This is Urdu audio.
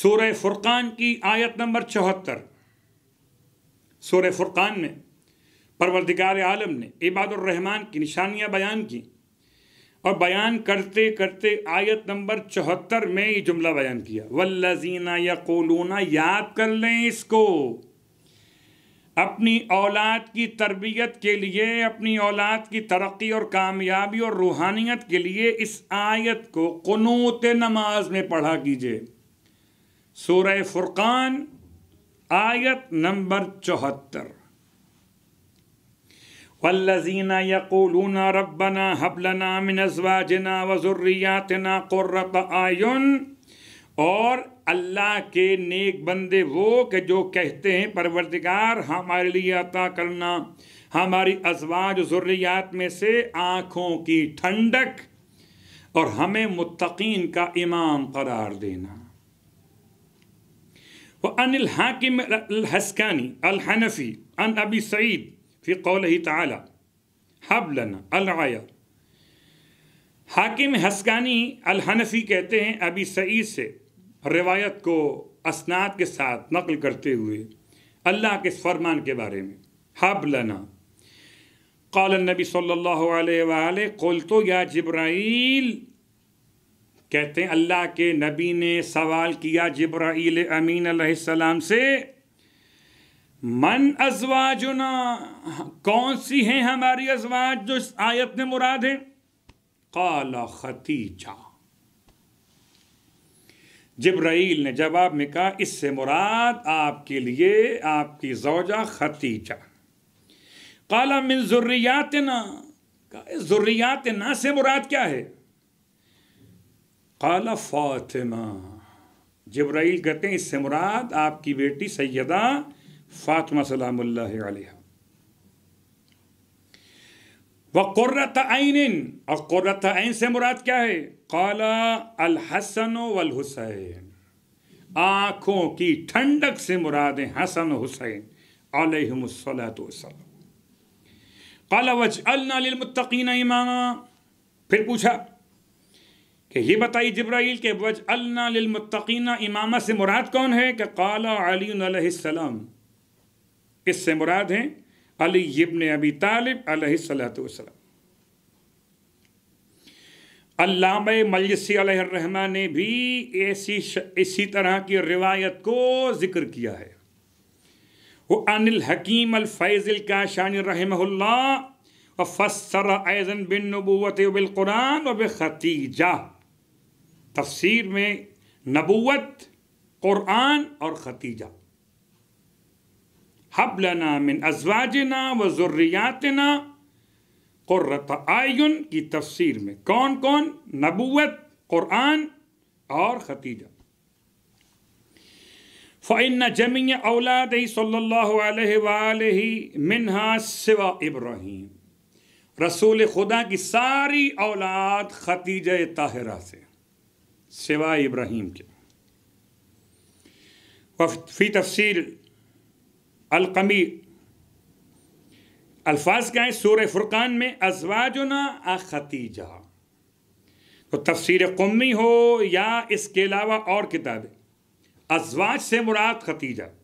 سورہ فرقان کی آیت نمبر چوہتر سورہ فرقان میں پروردگار عالم نے عباد الرحمان کی نشانیاں بیان کی اور بیان کرتے کرتے آیت نمبر چوہتر میں یہ جملہ بیان کیا ولزینہ یقولون یاد کر لیں اس کو اپنی اولاد کی تربیت کے لیے اپنی اولاد کی ترقی اور کامیابی اور روحانیت کے لیے اس آیت کو قنوت نماز میں پڑھا کیجیے سورہ فرقان آیت نمبر چوہتر والذین یقولون ربنا حبلنا من ازواجنا نا قرق آئن اور اللہ کے نیک بندے وہ کہ جو کہتے ہیں پروردگار ہمارے لیے عطا کرنا ہماری ازواج ذریات میں سے آنکھوں کی ٹھنڈک اور ہمیں متقین کا امام قرار دینا وہ ان الحاکم الحسکانی الحنفی ان ابی سعید فی قلح تعالی حب لن حاکم حسکانی الحنفی کہتے ہیں ابی سعید سے روایت کو اسناد کے ساتھ نقل کرتے ہوئے اللہ کے فرمان کے بارے میں حب لنا قال النبی صلی اللہ علیہ وآلہ قل تو یا جبرائیل کہتے ہیں اللہ کے نبی نے سوال کیا جبرائیل امین علیہ السلام سے من ازواجنا کون سی ہیں ہماری ازواج جو اس آیت نے مراد ہے قال جبرائیل نے جواب میں کہا اس سے مراد آپ کے لیے آپ کی زوجہ ختیجہ کالا من ضریات نا ضریات نا سے مراد کیا ہے کالا فاطمہ جبرائیل کہتے ہیں اس سے مراد آپ کی بیٹی سیدہ فاطمہ سلام اللہ علیہ قرت عین اور قرۃ عین سے مراد کیا ہے قال الحسن والحسین آنکھوں کی ٹھنڈک سے مراد ہیں حسن حسین علیہ اللہ قال وج للمتقین امامہ پھر پوچھا کہ یہ بتائی جبرائیل کہ وج للمتقین امامہ سے مراد کون ہے کہ قال علی علیہ السلام اس سے مراد ہیں علی ابن ابی طالب علیہ السلام وسلم علامہ ملسی علیہ الرحمٰ نے بھی ایسی اسی طرح کی روایت کو ذکر کیا ہے وہ ان الحکیم الفیض الکاشان رحمہ اللہ و فسر ایزن بن نبوت و بالقرآن و بختیجہ تفسیر میں نبوت قرآن اور ختیجہ حبل نا بن ازواج و ضریات آئین کی تفسیر میں کون کون نبوت قرآن اور ختیجہ فعن جمی اولاد صلی اللہ علیہ منہا سوا ابراہیم رسول خدا کی ساری اولاد ختیجہ تاہرہ سے سوا ابراہیم کے فی تفصیل القمیر الفاظ کیا ہیں سورہ فرقان میں ازواجنا اختیجہ تو تفسیر قمی ہو یا اس کے علاوہ اور کتابیں ازواج سے مراد ختیجہ